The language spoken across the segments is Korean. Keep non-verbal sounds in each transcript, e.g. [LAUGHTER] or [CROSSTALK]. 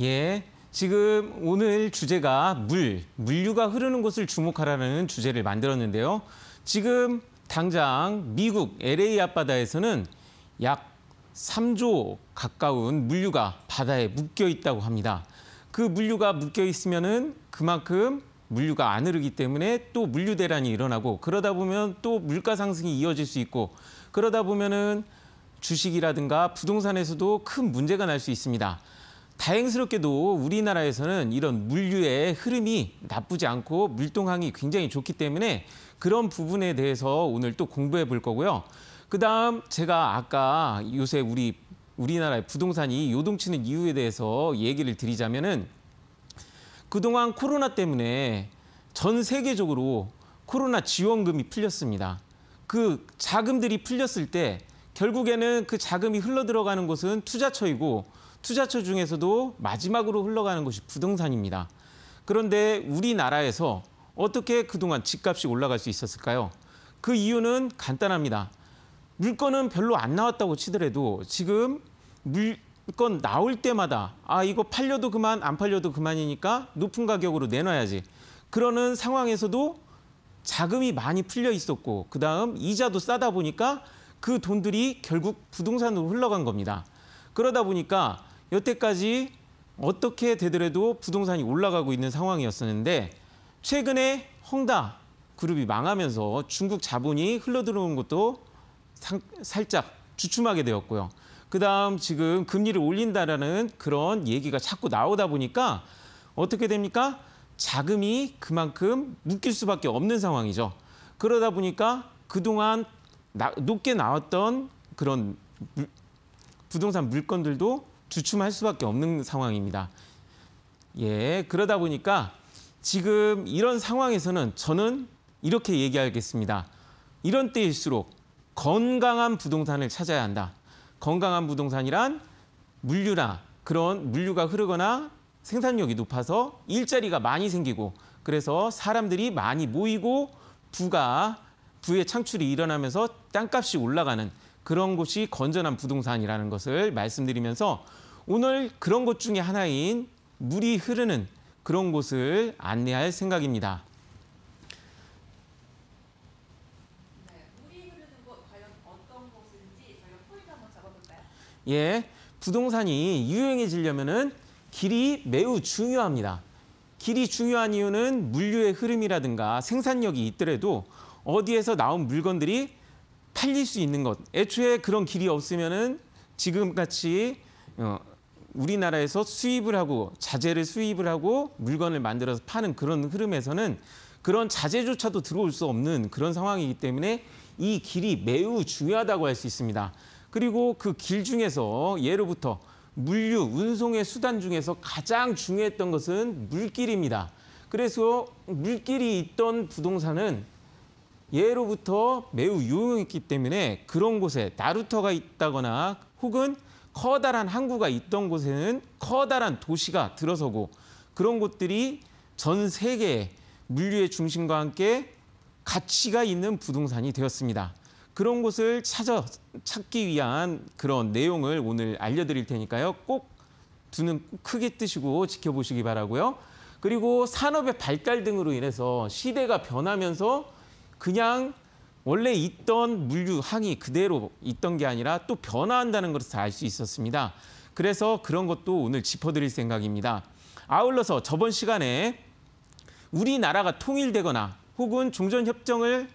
예. 지금 오늘 주제가 물, 물류가 흐르는 곳을 주목하라는 주제를 만들었는데요. 지금 당장 미국 LA 앞바다에서는 약 3조 가까운 물류가 바다에 묶여 있다고 합니다. 그 물류가 묶여 있으면은 그만큼 물류가 안 흐르기 때문에 또 물류 대란이 일어나고 그러다 보면 또 물가 상승이 이어질 수 있고 그러다 보면은 주식이라든가 부동산에서도 큰 문제가 날 수 있습니다. 다행스럽게도 우리나라에서는 이런 물류의 흐름이 나쁘지 않고 물동항이 굉장히 좋기 때문에 그런 부분에 대해서 오늘 또 공부해 볼 거고요. 그다음 제가 아까 요새 우리 우리나라의 부동산이 요동치는 이유에 대해서 얘기를 드리자면은 그동안 코로나 때문에 전 세계적으로 코로나 지원금이 풀렸습니다. 그 자금들이 풀렸을 때 결국에는 그 자금이 흘러 들어가는 곳은 투자처이고 투자처 중에서도 마지막으로 흘러가는 곳이 부동산입니다. 그런데 우리나라에서 어떻게 그동안 집값이 올라갈 수 있었을까요? 그 이유는 간단합니다. 물건은 별로 안 나왔다고 치더라도 지금 물건 나올 때마다 아 이거 팔려도 그만 안 팔려도 그만이니까 높은 가격으로 내놔야지. 그러는 상황에서도 자금이 많이 풀려 있었고 그다음 이자도 싸다 보니까 그 돈들이 결국 부동산으로 흘러간 겁니다. 그러다 보니까 여태까지 어떻게 되더라도 부동산이 올라가고 있는 상황이었었는데 최근에 헝다 그룹이 망하면서 중국 자본이 흘러들어온 것도 상, 살짝 주춤하게 되었고요. 그다음 지금 금리를 올린다라는 그런 얘기가 자꾸 나오다 보니까 어떻게 됩니까? 자금이 그만큼 묶일 수밖에 없는 상황이죠. 그러다 보니까 그동안 나, 높게 나왔던 그런 물, 부동산 물건들도 주춤할 수밖에 없는 상황입니다. 예, 그러다 보니까 지금 이런 상황에서는 저는 이렇게 얘기하겠습니다. 이런 때일수록 건강한 부동산을 찾아야 한다. 건강한 부동산이란 물류나 그런 물류가 흐르거나 생산력이 높아서 일자리가 많이 생기고 그래서 사람들이 많이 모이고 부가 부의 창출이 일어나면서 땅값이 올라가는 그런 곳이 건전한 부동산이라는 것을 말씀드리면서 오늘 그런 곳 중에 하나인 물이 흐르는 그런 곳을 안내할 생각입니다. 네, 예, 부동산이 유행해지려면 길이 매우 중요합니다. 길이 중요한 이유는 물류의 흐름이라든가 생산력이 있더라도 어디에서 나온 물건들이 팔릴 수 있는 것. 애초에 그런 길이 없으면은 지금 같이 어, 우리나라에서 수입을 하고 자재를 수입을 하고 물건을 만들어서 파는 그런 흐름에서는 그런 자재조차도 들어올 수 없는 그런 상황이기 때문에 이 길이 매우 중요하다고 할 수 있습니다. 그리고 그 길 중에서 예로부터 물류 운송의 수단 중에서 가장 중요했던 것은 물길입니다. 그래서 물길이 있던 부동산은 예로부터 매우 유용했기 때문에 그런 곳에 나루터가 있다거나 혹은 커다란 항구가 있던 곳에는 커다란 도시가 들어서고 그런 곳들이 전 세계의 물류의 중심과 함께 가치가 있는 부동산이 되었습니다. 그런 곳을 찾아 찾기 위한 그런 내용을 오늘 알려드릴 테니까요. 꼭 두는 크게 뜨시고 지켜보시기 바라고요. 그리고 산업의 발달 등으로 인해서 시대가 변하면서 그냥 원래 있던 물류 항이 그대로 있던 게 아니라 또 변화한다는 것을 알 수 있었습니다. 그래서 그런 것도 오늘 짚어드릴 생각입니다. 아울러서 저번 시간에 우리나라가 통일되거나 혹은 종전협정을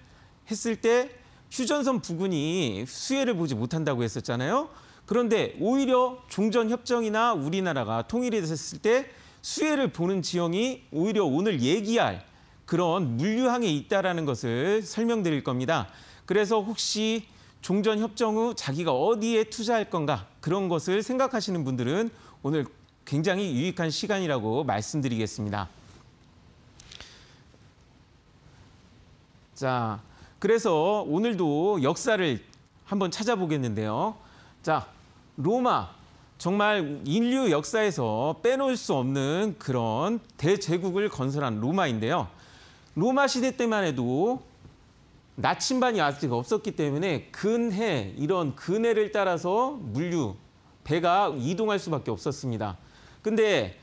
했을 때 휴전선 부근이 수혜를 보지 못한다고 했었잖아요. 그런데 오히려 종전협정이나 우리나라가 통일이 됐을 때 수혜를 보는 지형이 오히려 오늘 얘기할 그런 물류항에 있다라는 것을 설명드릴 겁니다. 그래서 혹시 종전 협정 후 자기가 어디에 투자할 건가 그런 것을 생각하시는 분들은 오늘 굉장히 유익한 시간이라고 말씀드리겠습니다. 자, 그래서 오늘도 역사를 한번 찾아보겠는데요. 자, 로마 정말 인류 역사에서 빼놓을 수 없는 그런 대제국을 건설한 로마인데요. 로마 시대 때만 해도 나침반이 아직 없었기 때문에 근해, 이런 근해를 따라서 물류, 배가 이동할 수밖에 없었습니다. 근데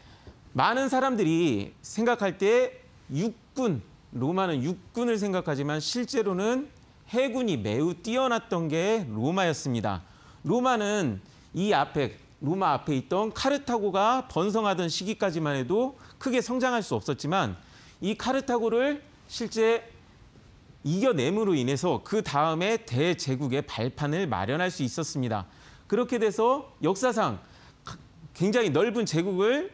많은 사람들이 생각할 때 육군, 로마는 육군을 생각하지만 실제로는 해군이 매우 뛰어났던 게 로마였습니다. 로마는 이 앞에 로마 앞에 있던 카르타고가 번성하던 시기까지만 해도 크게 성장할 수 없었지만 이 카르타고를 실제 이겨냄으로 인해서 그 다음에 대제국의 발판을 마련할 수 있었습니다. 그렇게 돼서 역사상 굉장히 넓은 제국을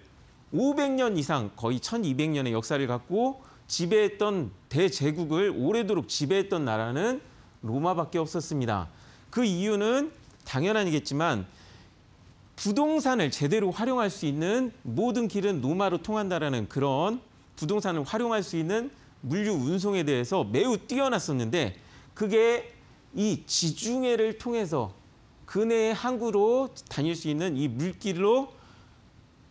500년 이상 거의 1200년의 역사를 갖고 지배했던 대제국을 오래도록 지배했던 나라는 로마밖에 없었습니다. 그 이유는 당연하겠지만 부동산을 제대로 활용할 수 있는 모든 길은 로마로 통한다라는 그런 부동산을 활용할 수 있는 물류 운송에 대해서 매우 뛰어났었는데 그게 이 지중해를 통해서 근해의 항구로 다닐 수 있는 이 물길로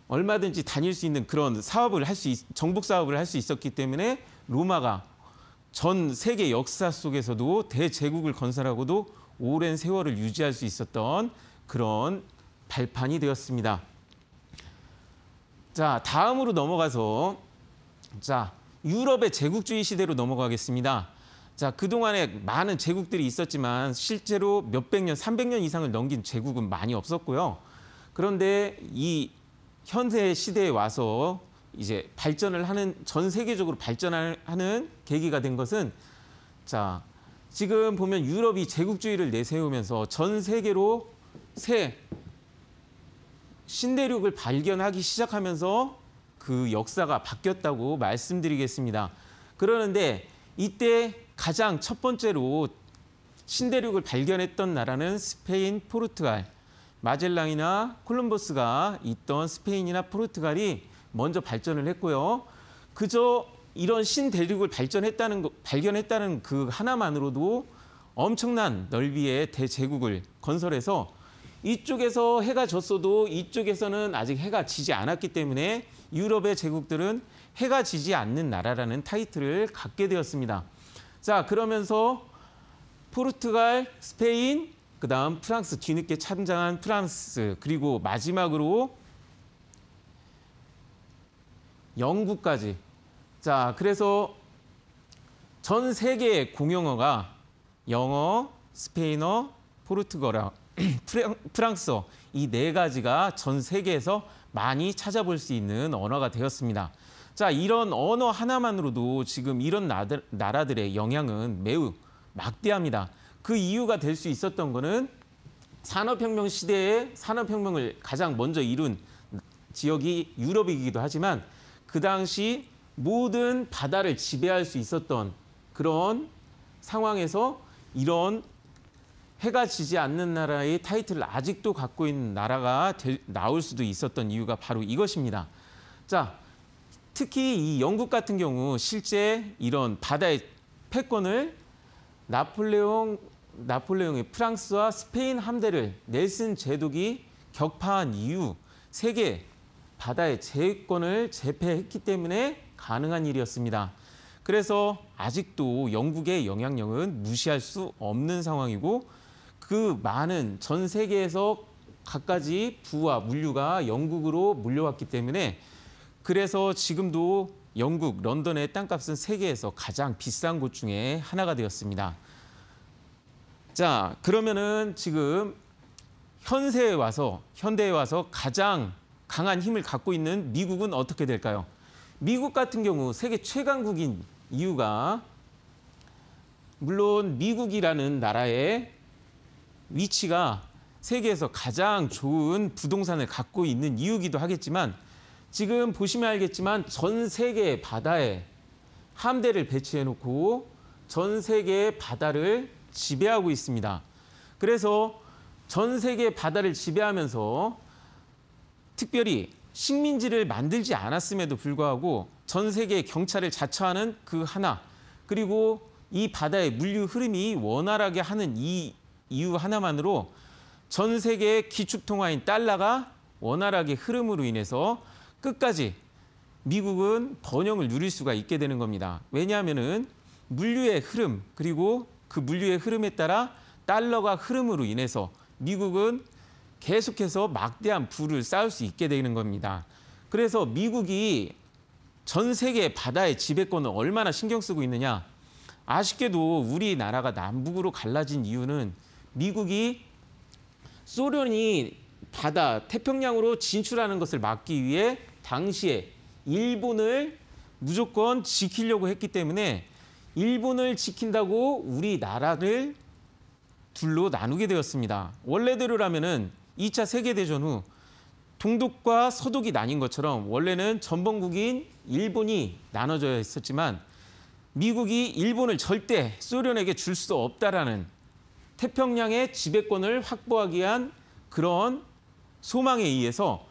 얼마든지 다닐 수 있는 그런 사업을 할 수 정복 사업을 할 수 있었기 때문에 로마가 전 세계 역사 속에서도 대제국을 건설하고도 오랜 세월을 유지할 수 있었던 그런 발판이 되었습니다. 자, 다음으로 넘어가서 자, 유럽의 제국주의 시대로 넘어가겠습니다. 자, 그동안에 많은 제국들이 있었지만 실제로 몇백 년, 삼백 년 이상을 넘긴 제국은 많이 없었고요. 그런데 이 현세 시대에 와서 이제 발전을 하는 전 세계적으로 발전하는 계기가 된 것은 자, 지금 보면 유럽이 제국주의를 내세우면서 전 세계로 새 신대륙을 발견하기 시작하면서 그 역사가 바뀌었다고 말씀드리겠습니다. 그러는데 이때 가장 첫 번째로 신대륙을 발견했던 나라는 스페인, 포르투갈. 마젤랑이나 콜럼버스가 있던 스페인이나 포르투갈이 먼저 발전을 했고요. 그저 이런 신대륙을 발전했다는 발견했다는 그 하나만으로도 엄청난 넓이의 대제국을 건설해서 이쪽에서 해가 졌어도 이쪽에서는 아직 해가 지지 않았기 때문에 유럽의 제국들은 해가 지지 않는 나라라는 타이틀을 갖게 되었습니다. 자, 그러면서 포르투갈, 스페인, 그다음 프랑스 뒤늦게 참장한 프랑스 그리고 마지막으로 영국까지. 자, 그래서 전 세계의 공용어가 영어, 스페인어, 포르투갈어, [CLEARS THROAT] 프랑스어 이 네 가지가 전 세계에서 많이 찾아볼 수 있는 언어가 되었습니다. 자, 이런 언어 하나만으로도 지금 이런 나라들의 영향은 매우 막대합니다. 그 이유가 될 수 있었던 거는 산업혁명 시대에 산업혁명을 가장 먼저 이룬 지역이 유럽이기도 하지만 그 당시 모든 바다를 지배할 수 있었던 그런 상황에서 이런 해가 지지 않는 나라의 타이틀을 아직도 갖고 있는 나라가 되, 나올 수도 있었던 이유가 바로 이것입니다. 자, 특히 이 영국 같은 경우 실제 이런 바다의 패권을 나폴레옹 나폴레옹의 프랑스와 스페인 함대를 넬슨 제독이 격파한 이후 세계 바다의 제해권을 재패했기 때문에 가능한 일이었습니다. 그래서 아직도 영국의 영향력은 무시할 수 없는 상황이고 그 많은 전 세계에서 갖가지 부와 물류가 영국으로 몰려왔기 때문에 그래서 지금도 영국 런던의 땅값은 세계에서 가장 비싼 곳 중에 하나가 되었습니다. 자, 그러면은 지금 현세에 와서 현대에 와서 가장 강한 힘을 갖고 있는 미국은 어떻게 될까요? 미국 같은 경우 세계 최강국인 이유가 물론 미국이라는 나라의 위치가 세계에서 가장 좋은 부동산을 갖고 있는 이유기도 하겠지만 지금 보시면 알겠지만 전 세계 바다에 함대를 배치해놓고 전세계 바다를 지배하고 있습니다. 그래서 전세계 바다를 지배하면서 특별히 식민지를 만들지 않았음에도 불구하고 전 세계 경찰을 자처하는 그 하나 그리고 이 바다의 물류 흐름이 원활하게 하는 이 이유 하나만으로 전 세계의 기축통화인 달러가 원활하게 흐름으로 인해서 끝까지 미국은 번영을 누릴 수가 있게 되는 겁니다. 왜냐하면 물류의 흐름 그리고 그 물류의 흐름에 따라 달러가 흐름으로 인해서 미국은 계속해서 막대한 부를 쌓을 수 있게 되는 겁니다. 그래서 미국이 전 세계 바다의 지배권을 얼마나 신경 쓰고 있느냐. 아쉽게도 우리나라가 남북으로 갈라진 이유는 미국이 소련이 바다 태평양으로 진출하는 것을 막기 위해 당시에 일본을 무조건 지키려고 했기 때문에 일본을 지킨다고 우리나라를 둘로 나누게 되었습니다. 원래대로라면은 2차 세계대전 후 동독과 서독이 나뉜 것처럼 원래는 전범국인 일본이 나눠져 있었지만 미국이 일본을 절대 소련에게 줄 수 없다라는 태평양의 지배권을 확보하기 위한 그런 소망에 의해서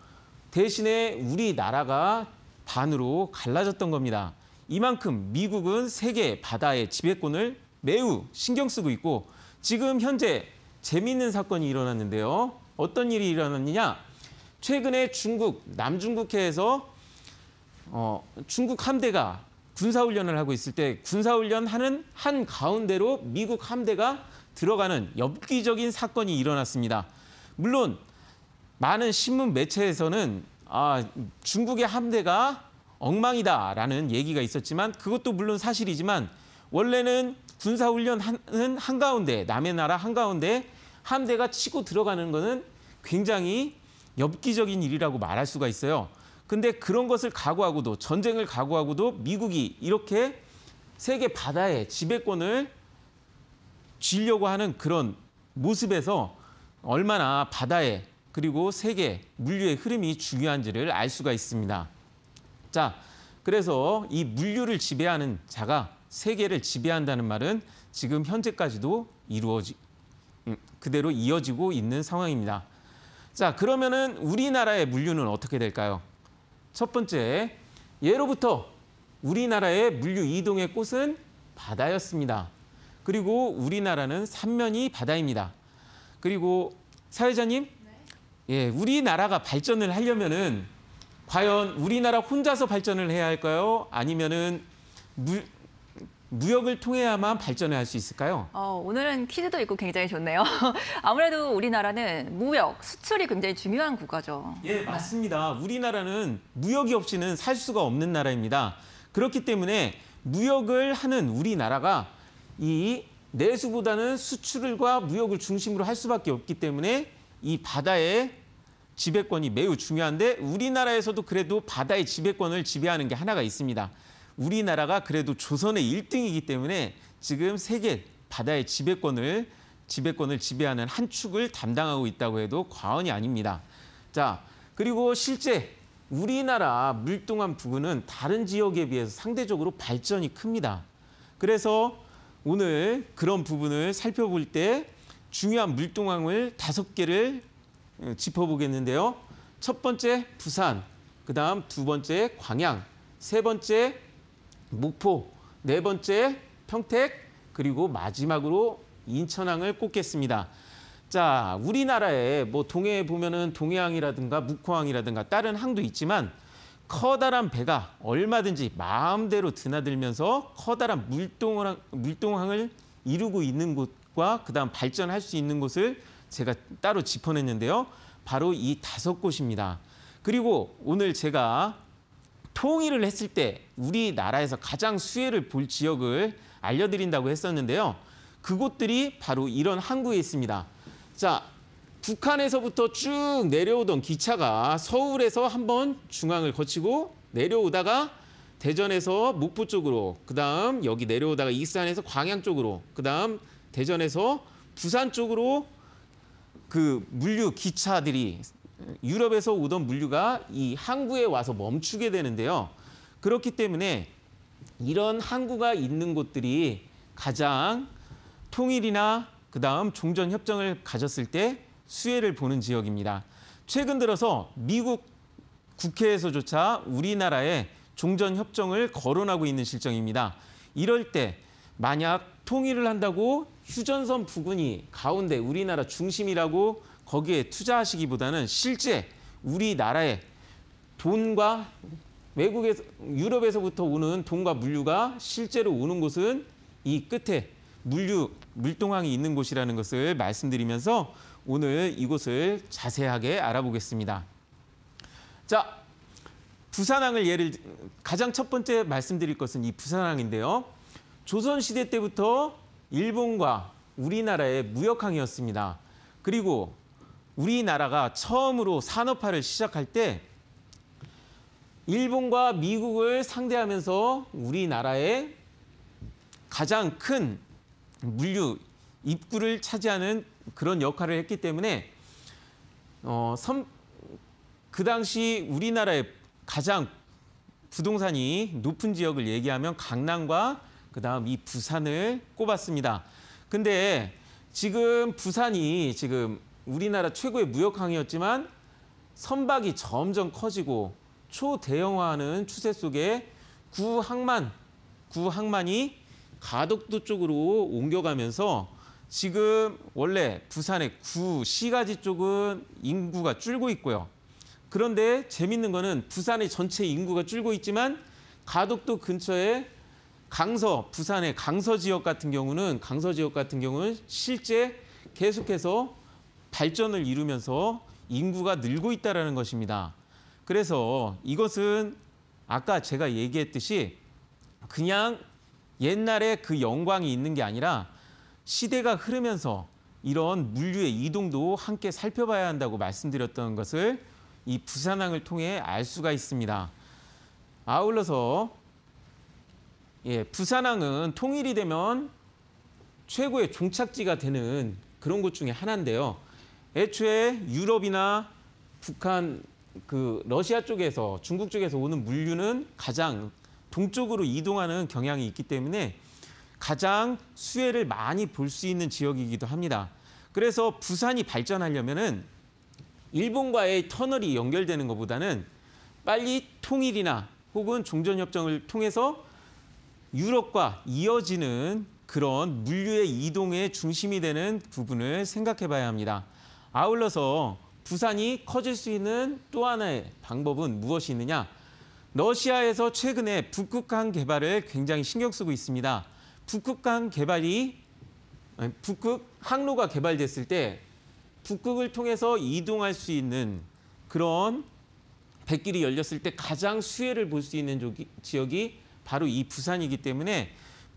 대신에 우리나라가 반으로 갈라졌던 겁니다. 이만큼 미국은 세계 바다의 지배권을 매우 신경 쓰고 있고 지금 현재 재미있는 사건이 일어났는데요. 어떤 일이 일어났느냐? 최근에 중국 남중국해에서 어, 중국 함대가 군사훈련을 하고 있을 때 군사훈련 하는 한 가운데로 미국 함대가 들어가는 엽기적인 사건이 일어났습니다. 물론 많은 신문 매체에서는 아, 중국의 함대가 엉망이다라는 얘기가 있었지만 그것도 물론 사실이지만 원래는 군사훈련하는 한가운데 남의 나라 한가운데 함대가 치고 들어가는 것은 굉장히 엽기적인 일이라고 말할 수가 있어요. 근데 그런 것을 각오하고도 전쟁을 각오하고도 미국이 이렇게 세계 바다의 지배권을 쥐려고 하는 그런 모습에서 얼마나 바다에 그리고 세계, 물류의 흐름이 중요한지를 알 수가 있습니다. 자, 그래서 이 물류를 지배하는 자가 세계를 지배한다는 말은 지금 현재까지도 이루어지 음, 그대로 이어지고 있는 상황입니다. 자, 그러면은 우리나라의 물류는 어떻게 될까요? 첫 번째, 예로부터 우리나라의 물류 이동의 꽃은 바다였습니다. 그리고 우리나라는 삼면이 바다입니다. 그리고 사회자님, 네. 예, 우리나라가 발전을 하려면은 과연 우리나라 혼자서 발전을 해야 할까요? 아니면은 무, 무역을 통해야만 발전을 할 수 있을까요? 어, 오늘은 퀴즈도 있고 굉장히 좋네요. [LAUGHS] 아무래도 우리나라는 무역, 수출이 굉장히 중요한 국가죠. 예, 맞습니다. 우리나라는 무역이 없이는 살 수가 없는 나라입니다. 그렇기 때문에 무역을 하는 우리나라가 이 내수보다는 수출과 무역을 중심으로 할 수밖에 없기 때문에 이 바다의 지배권이 매우 중요한데 우리나라에서도 그래도 바다의 지배권을 지배하는 게 하나가 있습니다. 우리나라가 그래도 조선의 1등이기 때문에 지금 세계 바다의 지배권을 지배권을 지배하는 한 축을 담당하고 있다고 해도 과언이 아닙니다. 자, 그리고 실제 우리나라 물동안 부근은 다른 지역에 비해서 상대적으로 발전이 큽니다. 그래서 오늘 그런 부분을 살펴볼 때 중요한 물동항을 다섯 개를 어, 짚어보겠는데요. 첫 번째 부산, 그 다음 두 번째 광양, 세 번째 목포, 네 번째 평택, 그리고 마지막으로 인천항을 꼽겠습니다. 자, 우리나라에 뭐 동해에 보면은 동해항이라든가 묵호항이라든가 다른 항도 있지만 커다란 배가 얼마든지 마음대로 드나들면서 커다란 물동항, 물동항을 이루고 있는 곳과 그다음 발전할 수 있는 곳을 제가 따로 짚어냈는데요. 바로 이 다섯 곳입니다. 그리고 오늘 제가 통일을 했을 때 우리나라에서 가장 수혜를 볼 지역을 알려드린다고 했었는데요. 그곳들이 바로 이런 항구에 있습니다. 자, 북한에서부터 쭉 내려오던 기차가 서울에서 한번 중앙을 거치고 내려오다가 대전에서 목포 쪽으로 그다음 여기 내려오다가 익산에서 광양 쪽으로 그다음 대전에서 부산 쪽으로 그 물류 기차들이 유럽에서 오던 물류가 이 항구에 와서 멈추게 되는데요. 그렇기 때문에 이런 항구가 있는 곳들이 가장 통일이나 그다음 종전 협정을 가졌을 때 수혜를 보는 지역입니다. 최근 들어서 미국 국회에서조차 우리나라에 종전 협정을 거론하고 있는 실정입니다. 이럴 때 만약 통일을 한다고 휴전선 부근이 가운데 우리나라 중심이라고 거기에 투자하시기보다는 실제 우리나라에 돈과 외국에서 유럽에서부터 오는 돈과 물류가 실제로 오는 곳은 이 끝에 물류 물동항이 있는 곳이라는 것을 말씀드리면서 오늘 이곳을 자세하게 알아보겠습니다. 자, 부산항을 예를 가장 첫 번째 말씀드릴 것은 이 부산항인데요. 조선시대 때부터 일본과 우리나라의 무역항이었습니다. 그리고 우리나라가 처음으로 산업화를 시작할 때 일본과 미국을 상대하면서 우리나라의 가장 큰 물류 입구를 차지하는 그런 역할을 했기 때문에 어, 선, 그 당시 우리나라의 가장 부동산이 높은 지역을 얘기하면 강남과 그다음 이 부산을 꼽았습니다. 근데 지금 부산이 지금 우리나라 최고의 무역항이었지만 선박이 점점 커지고 초대형화하는 추세 속에 구항만, 구항만이 가덕도 쪽으로 옮겨가면서 지금 원래 부산의 구, 시가지 쪽은 인구가 줄고 있고요. 그런데 재밌는 거는 부산의 전체 인구가 줄고 있지만 가덕도 근처에 강서, 부산의 강서 지역 같은 경우는 강서 지역 같은 경우는 실제 계속해서 발전을 이루면서 인구가 늘고 있다는 것입니다. 그래서 이것은 아까 제가 얘기했듯이 그냥 옛날에 그 영광이 있는 게 아니라 시대가 흐르면서 이런 물류의 이동도 함께 살펴봐야 한다고 말씀드렸던 것을 이 부산항을 통해 알 수가 있습니다. 아울러서 예, 부산항은 통일이 되면 최고의 종착지가 되는 그런 곳 중에 하나인데요. 애초에 유럽이나 북한, 그 러시아 쪽에서 중국 쪽에서 오는 물류는 가장 동쪽으로 이동하는 경향이 있기 때문에 가장 수혜를 많이 볼 수 있는 지역이기도 합니다. 그래서 부산이 발전하려면은 일본과의 터널이 연결되는 것보다는 빨리 통일이나 혹은 종전협정을 통해서 유럽과 이어지는 그런 물류의 이동의 중심이 되는 부분을 생각해 봐야 합니다. 아울러서 부산이 커질 수 있는 또 하나의 방법은 무엇이 있느냐? 러시아에서 최근에 북극항 개발을 굉장히 신경 쓰고 있습니다. 북극강 개발이 북극 항로가 개발됐을 때 북극을 통해서 이동할 수 있는 그런 백길이 열렸을 때 가장 수혜를 볼 수 있는 지역이 바로 이 부산이기 때문에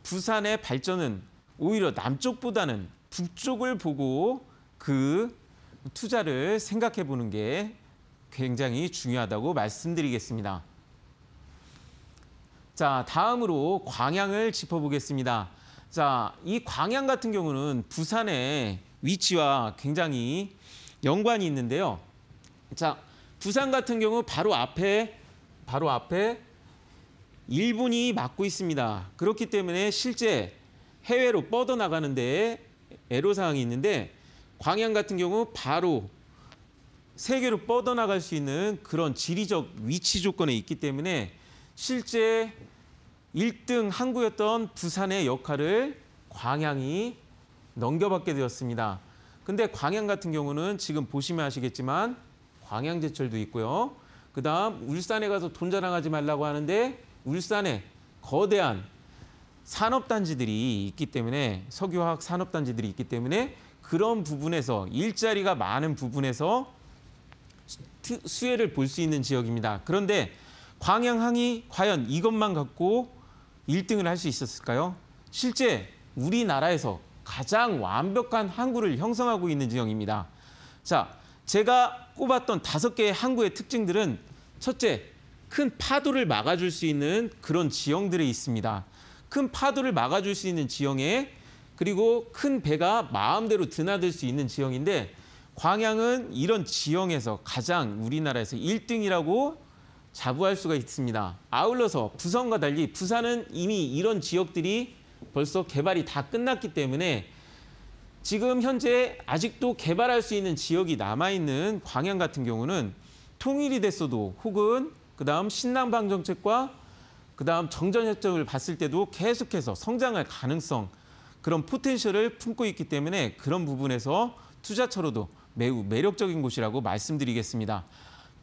부산의 발전은 오히려 남쪽보다는 북쪽을 보고 그 투자를 생각해 보는 게 굉장히 중요하다고 말씀드리겠습니다. 자, 다음으로 광양을 짚어보겠습니다. 자, 이 광양 같은 경우는 부산의 위치와 굉장히 연관이 있는데요. 자, 부산 같은 경우 바로 앞에 바로 앞에 일본이 막고 있습니다. 그렇기 때문에 실제 해외로 뻗어나가는 데 애로사항이 있는데 광양 같은 경우 바로 세계로 뻗어나갈 수 있는 그런 지리적 위치 조건에 있기 때문에 실제 1등 항구였던 부산의 역할을 광양이 넘겨받게 되었습니다. 근데 광양 같은 경우는 지금 보시면 아시겠지만 광양제철도 있고요. 그다음 울산에 가서 돈 자랑하지 말라고 하는데 울산에 거대한 산업단지들이 있기 때문에 석유화학 산업단지들이 있기 때문에 그런 부분에서 일자리가 많은 부분에서 수혜를 볼 수 있는 지역입니다. 그런데 광양항이 과연 이것만 갖고 1등을 할 수 있었을까요? 실제 우리나라에서 가장 완벽한 항구를 형성하고 있는 지형입니다. 자, 제가 꼽았던 다섯 개의 항구의 특징들은 첫째, 큰 파도를 막아줄 수 있는 그런 지형들에 있습니다. 큰 파도를 막아줄 수 있는 지형에 그리고 큰 배가 마음대로 드나들 수 있는 지형인데 광양은 이런 지형에서 가장 우리나라에서 1등이라고 자부할 수가 있습니다. 아울러서 부산과 달리 부산은 이미 이런 지역들이 벌써 개발이 다 끝났기 때문에 지금 현재 아직도 개발할 수 있는 지역이 남아있는 광양 같은 경우는 통일이 됐어도 혹은 그다음 신남방 정책과 그다음 정전협정을 봤을 때도 계속해서 성장할 가능성 그런 포텐셜을 품고 있기 때문에 그런 부분에서 투자처로도 매우 매력적인 곳이라고 말씀드리겠습니다.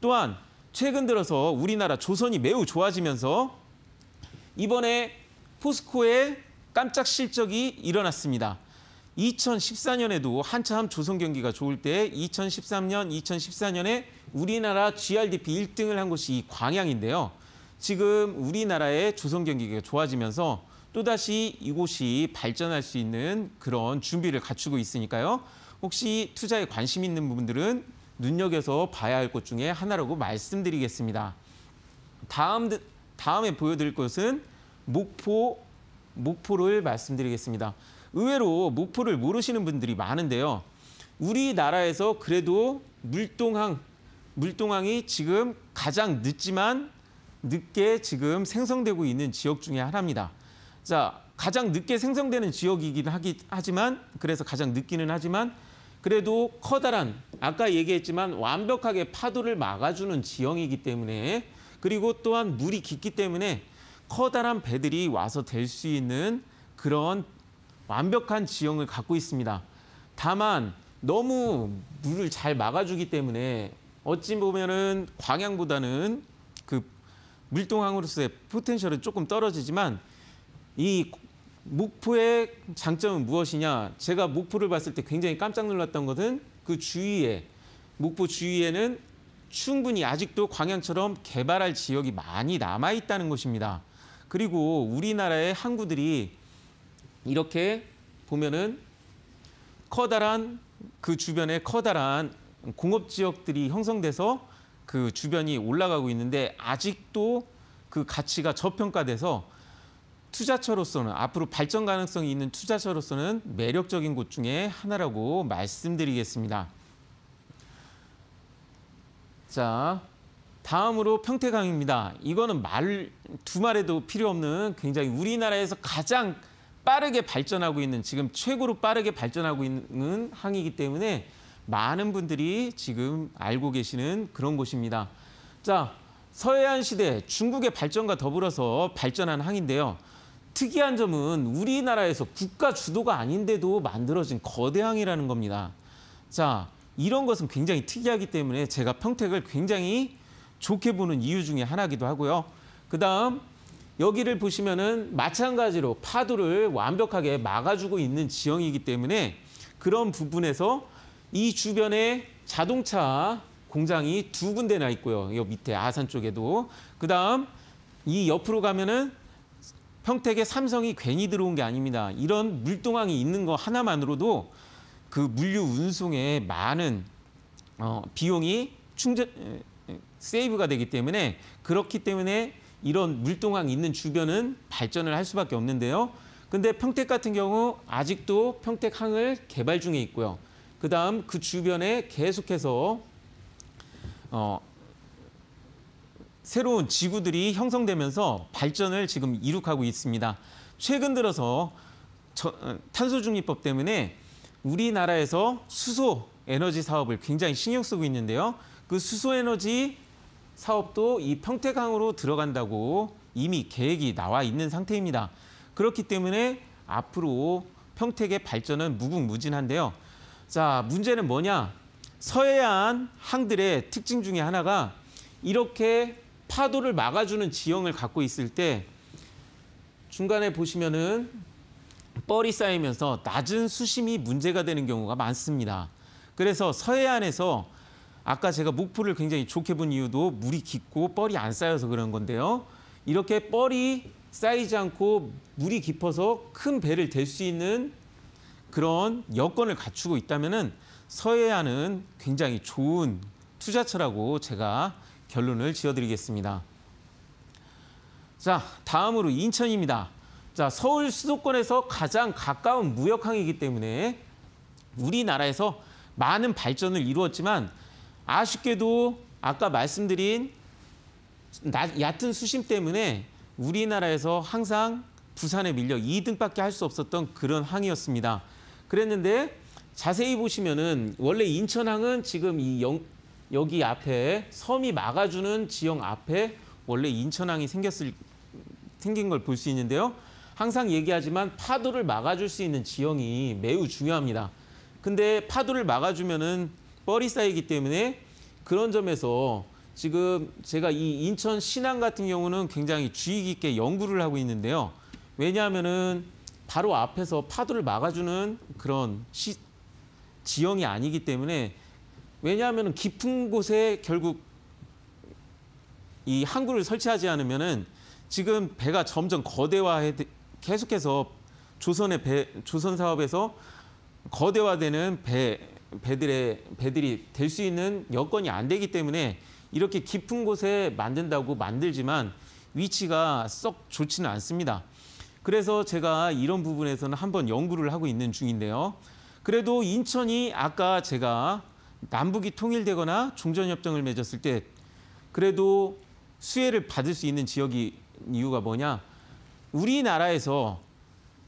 또한 최근 들어서 우리나라 조선이 매우 좋아지면서 이번에 포스코에 깜짝 실적이 일어났습니다. 2014년에도 한참 조선 경기가 좋을 때 2013년, 2014년에 우리나라 GRDP 1등을 한 곳이 광양인데요. 지금 우리나라의 조선 경기가 좋아지면서 또다시 이곳이 발전할 수 있는 그런 준비를 갖추고 있으니까요. 혹시 투자에 관심 있는 분들은 눈여겨서 봐야 할 것 중에 하나라고 말씀드리겠습니다. 다음 다음에 보여드릴 것은 목포 목포를 말씀드리겠습니다. 의외로 목포를 모르시는 분들이 많은데요. 우리나라에서 그래도 물동항 물동항이 지금 가장 늦지만 늦게 지금 생성되고 있는 지역 중에 하나입니다. 자, 가장 늦게 생성되는 지역이긴 하기, 하지만 그래서 가장 늦기는 하지만 그래도 커다란 아까 얘기했지만 완벽하게 파도를 막아주는 지형이기 때문에 그리고 또한 물이 깊기 때문에 커다란 배들이 와서 될 수 있는 그런 완벽한 지형을 갖고 있습니다. 다만 너무 물을 잘 막아주기 때문에 어찌 보면은 광양보다는 그 물동항으로서의 포텐셜은 조금 떨어지지만 이 목포의 장점은 무엇이냐? 제가 목포를 봤을 때 굉장히 깜짝 놀랐던 것은 그 주위에 목포 주위에는 충분히 아직도 광양처럼 개발할 지역이 많이 남아 있다는 것입니다. 그리고 우리나라의 항구들이 이렇게 보면은 커다란 그 주변에 커다란 공업 지역들이 형성돼서 그 주변이 올라가고 있는데 아직도 그 가치가 저평가돼서 투자처로서는 앞으로 발전 가능성이 있는 투자처로서는 매력적인 곳 중에 하나라고 말씀드리겠습니다. 자, 다음으로 평택항입니다. 이거는 말 두 말에도 필요 없는 굉장히 우리나라에서 가장 빠르게 발전하고 있는 지금 최고로 빠르게 발전하고 있는 항이기 때문에 많은 분들이 지금 알고 계시는 그런 곳입니다. 자, 서해안 시대 중국의 발전과 더불어서 발전한 항인데요. 특이한 점은 우리나라에서 국가 주도가 아닌데도 만들어진 거대항이라는 겁니다. 자, 이런 것은 굉장히 특이하기 때문에 제가 평택을 굉장히 좋게 보는 이유 중에 하나기도 하고요. 그다음 여기를 보시면은 마찬가지로 파도를 완벽하게 막아주고 있는 지형이기 때문에 그런 부분에서 이 주변에 자동차 공장이 두 군데나 있고요. 이 밑에 아산 쪽에도. 그다음 이 옆으로 가면은 평택에 삼성이 괜히 들어온 게 아닙니다. 이런 물동항이 있는 거 하나만으로도 그 물류 운송에 많은 어, 비용이 충전 세이브가 되기 때문에 그렇기 때문에 이런 물동항 있는 주변은 발전을 할 수밖에 없는데요. 근데 평택 같은 경우 아직도 평택항을 개발 중에 있고요. 그다음 그 주변에 계속해서 어, 새로운 지구들이 형성되면서 발전을 지금 이룩하고 있습니다. 최근 들어서 어, 탄소 중립법 때문에 우리나라에서 수소 에너지 사업을 굉장히 신경 쓰고 있는데요. 그 수소 에너지 사업도 이 평택항으로 들어간다고 이미 계획이 나와 있는 상태입니다. 그렇기 때문에 앞으로 평택의 발전은 무궁무진한데요. 자, 문제는 뭐냐? 서해안 항들의 특징 중에 하나가 이렇게 파도를 막아주는 지형을 갖고 있을 때 중간에 보시면은 뻘이 쌓이면서 낮은 수심이 문제가 되는 경우가 많습니다. 그래서 서해안에서 아까 제가 목포를 굉장히 좋게 본 이유도 물이 깊고 뻘이 안 쌓여서 그런 건데요. 이렇게 뻘이 쌓이지 않고 물이 깊어서 큰 배를 댈 수 있는 그런 여건을 갖추고 있다면 서해안은 굉장히 좋은 투자처라고 제가 결론을 지어드리겠습니다. 자, 다음으로 인천입니다. 자, 서울 수도권에서 가장 가까운 무역항이기 때문에 우리나라에서 많은 발전을 이루었지만 아쉽게도 아까 말씀드린 얕은 수심 때문에 우리나라에서 항상 부산에 밀려 2등밖에 할 수 없었던 그런 항이었습니다. 그랬는데 자세히 보시면은 원래 인천항은 지금 이 영, 여기 앞에 섬이 막아주는 지형 앞에 원래 인천항이 생겼을 생긴 걸 볼 수 있는데요. 항상 얘기하지만 파도를 막아줄 수 있는 지형이 매우 중요합니다. 근데 파도를 막아주면은 뻘이 쌓이기 때문에 그런 점에서 지금 제가 이 인천 신항 같은 경우는 굉장히 주의 깊게 연구를 하고 있는데요. 왜냐하면은 바로 앞에서 파도를 막아주는 그런 시, 지형이 아니기 때문에 왜냐하면 깊은 곳에 결국 이 항구를 설치하지 않으면은 지금 배가 점점 거대화해 계속해서 조선의 배 조선 사업에서 거대화되는 배 배들의 배들이 될 수 있는 여건이 안 되기 때문에 이렇게 깊은 곳에 만든다고 만들지만 위치가 썩 좋지는 않습니다. 그래서 제가 이런 부분에서는 한번 연구를 하고 있는 중인데요. 그래도 인천이 아까 제가 남북이 통일되거나 종전협정을 맺었을 때 그래도 수혜를 받을 수 있는 지역이 이유가 뭐냐? 우리나라에서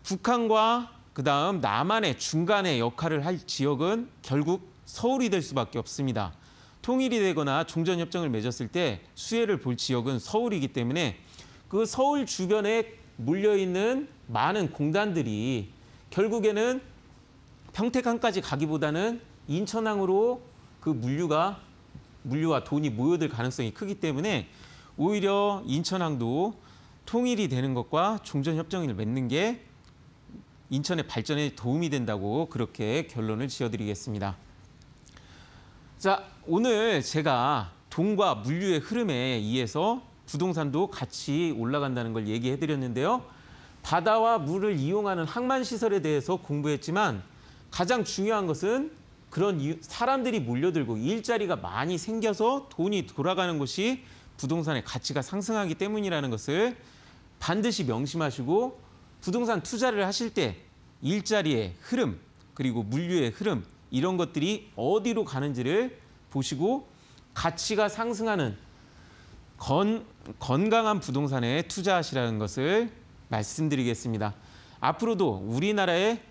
북한과 그다음 남한의 중간의 역할을 할 지역은 결국 서울이 될 수밖에 없습니다. 통일이 되거나 종전협정을 맺었을 때 수혜를 볼 지역은 서울이기 때문에 그 서울 주변에 물려있는 많은 공단들이 결국에는 평택항까지 가기보다는 인천항으로 그 물류가 물류와 돈이 모여들 가능성이 크기 때문에 오히려 인천항도 통일이 되는 것과 종전협정을 맺는 게 인천의 발전에 도움이 된다고 그렇게 결론을 지어드리겠습니다. 자, 오늘 제가 돈과 물류의 흐름에 의해서 부동산도 같이 올라간다는 걸 얘기해 드렸는데요. 바다와 물을 이용하는 항만시설에 대해서 공부했지만 가장 중요한 것은 그런 사람들이 몰려들고 일자리가 많이 생겨서 돈이 돌아가는 것이 부동산의 가치가 상승하기 때문이라는 것을 반드시 명심하시고 부동산 투자를 하실 때 일자리의 흐름 그리고 물류의 흐름 이런 것들이 어디로 가는지를 보시고 가치가 상승하는 건, 건강한 부동산에 투자하시라는 것을 말씀드리겠습니다. 앞으로도 우리나라의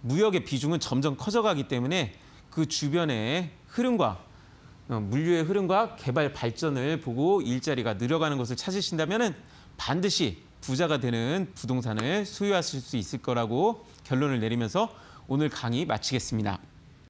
무역의 비중은 점점 커져가기 때문에 그 주변의 흐름과 어, 물류의 흐름과 개발 발전을 보고 일자리가 늘어가는 것을 찾으신다면 반드시 부자가 되는 부동산을 소유하실 수 있을 거라고 결론을 내리면서 오늘 강의 마치겠습니다.